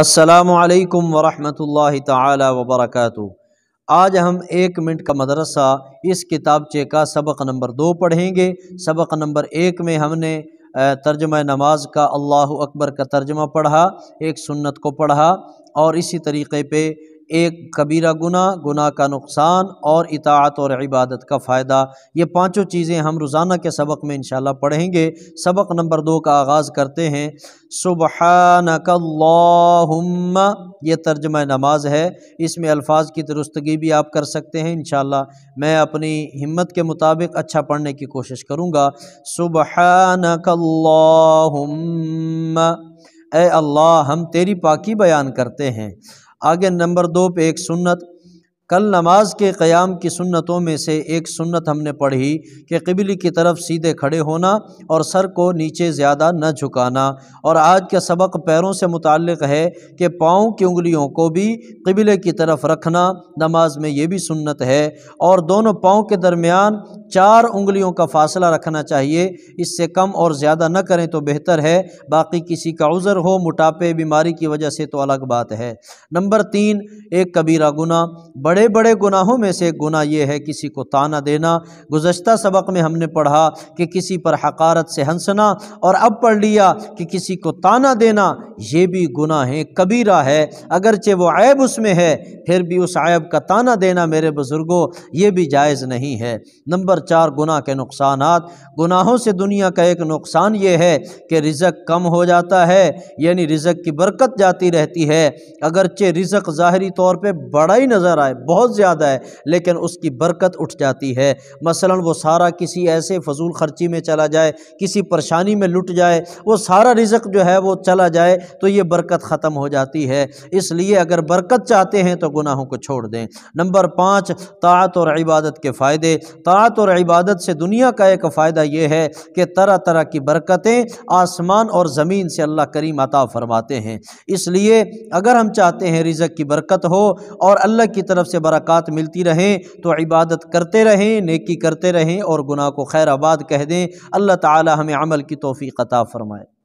السلام علیکم ورحمۃ اللہ تعالی وبرکاتہ آج ہم ایک منٹ کا مدرسہ اس کتاب کا سبق نمبر دو پڑھیں گے سبق نمبر ایک میں ہم نے ترجمہ نماز کا اللہ اکبر کا ترجمہ پڑھا ایک سنت کو پڑھا اور اسی طریقے پہ ایک کبیرہ گناہ گناہ کا نقصان اور اطاعت اور عبادت کا فائدہ یہ پانچوں چیزیں ہم روزانہ کے سبق میں انشاءاللہ پڑھیں گے سبق نمبر دو کا آغاز کرتے ہیں سبحانک اللہم یہ ترجمہ نماز ہے اس میں الفاظ کی درستگی بھی آپ کر سکتے ہیں انشاءاللہ میں اپنی ہمت کے مطابق اچھا پڑھنے کی کوشش کروں گا سبحانک اللہم اے اللہ ہم تیری پاکی بیان کرتے ہیں آگے نمبر دو پہ ایک سنت کل نماز کے قیام کی سنتوں میں سے ایک سنت ہم نے پڑھی کہ قبلی کی طرف سیدھے کھڑے ہونا اور سر کو نیچے زیادہ نہ جھکانا اور آج کا سبق پیروں سے متعلق ہے کہ پاؤں کی انگلیوں کو بھی قبلے کی طرف رکھنا نماز میں یہ بھی سنت ہے اور دونوں پاؤں کے درمیان چار انگلیوں کا فاصلہ رکھنا چاہیے اس سے کم اور زیادہ نہ کریں تو بہتر ہے باقی کسی کا عذر ہو مٹاپے بیماری کی وجہ سے تو الگ بات ہے نمبر تین ایک کبیرہ گناہ بڑے بڑے بڑے گناہوں میں سے ایک گناہ یہ ہے کسی کو تانا دینا گزشتہ سبق میں ہم نے پڑھا کہ کسی پر حقارت سے ہنسنا اور اب پڑھ لیا کہ کسی کو تانا دینا یہ بھی ہیں کبیرہ ہے اگرچہ وہ عیب اس میں ہے پھر بھی اس عیب کا تانہ دینا میرے بزرگوں یہ بھی جائز نہیں ہے نمبر چار گناہ کے نقصانات گناہوں سے دنیا کا ایک نقصان یہ ہے کہ رزق کم ہو جاتا ہے یعنی رزق کی برکت جاتی رہتی ہے اگرچہ رزق ظاہری طور پہ بڑا ہی نظر آئے بہت زیادہ ہے لیکن اس کی برکت اٹھ جاتی ہے مثلا وہ سارا کسی ایسے فضول خرچی میں چلا جائے کسی پریشانی میں لٹ جائے وہ سارا رزق جو ہے وہ چلا جائے تو یہ برکت ختم ہو جاتی ہے اس لیے اگر برکت چاہتے ہیں تو گناہوں کو چھوڑ دیں نمبر پانچ طاعت اور عبادت کے فائدے طاعت اور عبادت سے دنیا کا ایک فائدہ یہ ہے کہ طرح طرح کی برکتیں آسمان اور زمین سے اللہ کریم عطا فرماتے ہیں اس لیے اگر ہم چاہتے ہیں رزق کی برکت ہو اور اللہ کی طرف سے برکات ملتی رہیں تو عبادت کرتے رہیں نیکی کرتے رہیں اور گناہ کو خیر آباد کہہ دیں اللہ تعالی ہمیں عمل کی توفیق عطا فرمائے